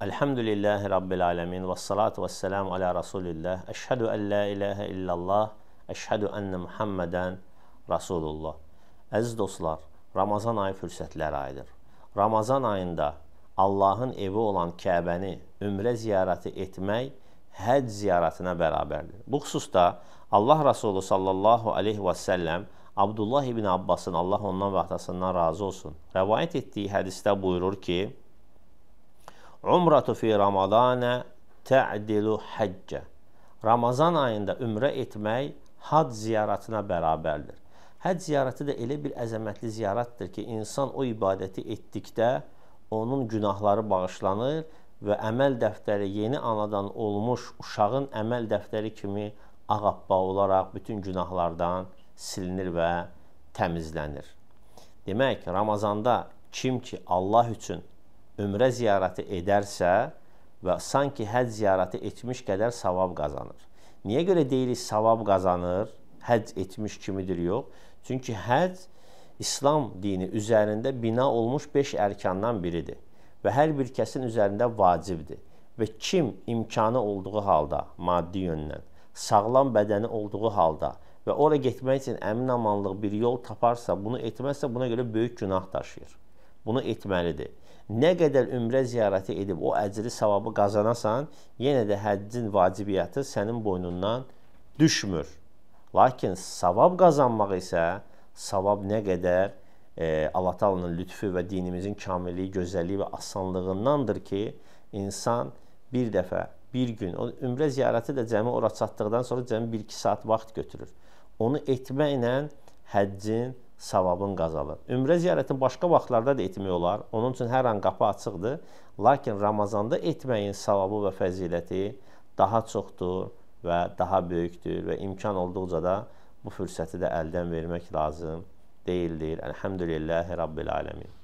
Elhamdülillahi Rabbil alemin ve salatu ve selamu ala Resulillah. Eşhedü en la ilahe illallah. Eşhedü enne Muhammeden Resulullah. Əziz dostlar, Ramazan ayı fürsətləri ayıdır. Ramazan ayında Allahın evi olan Kəbəni ümrə ziyarəti etmək həc ziyarətinə bərabərdir. Bu xüsusda Allah Resulü sallallahu aleyhi və səlləm Abdullah ibn Abbasın, Allah ondan və atasından razı olsun, rəvayət etdiyi hədisdə buyurur ki, Umratu fi Ramazanə tə'dilu həccə. Ramazan ayında ümrə etmək hac ziyarətına bərabərdir. Həc ziyarəti də elə bir əzəmətli ziyarətdir ki, insan o ibadəti etdikdə onun günahları bağışlanır və əməl dəftəri yeni anadan olmuş uşağın əməl dəftəri kimi ağappaq olaraq bütün günahlardan silinir və təmizlənir. Demək, Ramazanda kim ki Allah üçün ömrə ziyarəti edərsə və sanki həc ziyarəti etmiş qədər savab qazanır. Niyə görə deyirik savab qazanır? Həc etmiş kimidir yox. Çünki həc İslam dini üzərində bina olmuş 5 ərkandan biridir və hər bir kəsin üzərində vacibdir. Və kim imkanı olduğu halda, maddi yöndən, sağlam bədəni olduğu halda və ora getmək üçün əmin amanlıq bir yol taparsa, bunu etməzsə buna görə böyük günah daşıyır. Bunu etməlidir. Nə qədər ümrə ziyarəti edib o əcri savabı qazanasan, yenə də həccin vacibiyyəti sənin boynundan düşmür. Lakin savab qazanmaq isə savab nə qədər e, Allah Taala'nın lütfü və dinimizin kamilliyi, gözəlliyi və asanlığındandır ki, insan bir dəfə bir gün. O ümrə ziyarəti də cəmi ora çatdıqdan sonra cəmi 1-2 saat vaxt götürür. Onu etməklə həccin savabın qazanır. Ümrə ziyarətini başqa vaxtlarda da etmək olar. Onun üçün hər an qapı açıqdır. Lakin Ramazanda etməyin savabı və fəziləti daha çoxdur və daha böyükdür və imkan olduqca da bu fürsəti də əldən vermək lazım deyildir. Elhamdülillahi rabbil alamin.